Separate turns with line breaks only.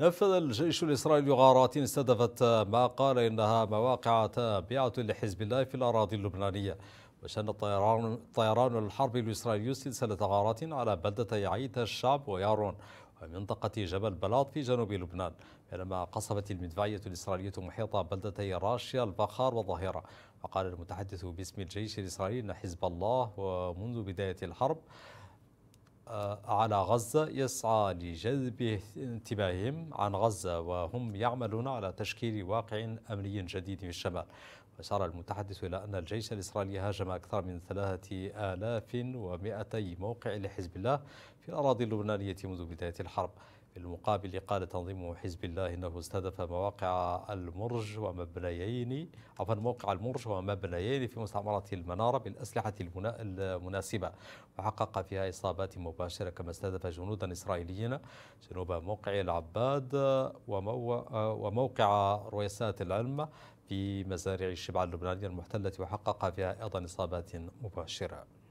نفذ الجيش الإسرائيلي غارات استهدفت ما قال إنها مواقع تابعة لحزب الله في الأراضي اللبنانية وشن طيران, طيران الحرب الإسرائيلي سلسلة غارات على بلدة يعيت الشعب ويارون ومنطقة جبل بلاط في جنوب لبنان بينما قصفت المدفعية الإسرائيلية محيط بلدتي راشيا البخار والظاهرة وقال المتحدث باسم الجيش الإسرائيلي أن حزب الله ومنذ بداية الحرب آه، على غزة يسعى لجذب انتباههم عن غزة وهم يعملون على تشكيل واقع أمني جديد في الشمال أشار المتحدث إلى أن الجيش الإسرائيلي هاجم أكثر من ثلاثة آلاف ومائتي موقع لحزب الله في الأراضي اللبنانية منذ بداية الحرب في المقابل قال تنظيم حزب الله انه استهدف مواقع المرج ومبنيين عفوا موقع المرج ومبنيين في مستعمره المناره بالاسلحه المناسبه وحقق فيها اصابات مباشره مباشرة كما استهدف جنودا إسرائيليين جنوب موقع العباد وموقع رويسات العلم في مزارع الشبع اللبنانية المحتلة وحقق فيها أيضا إصابات مباشرة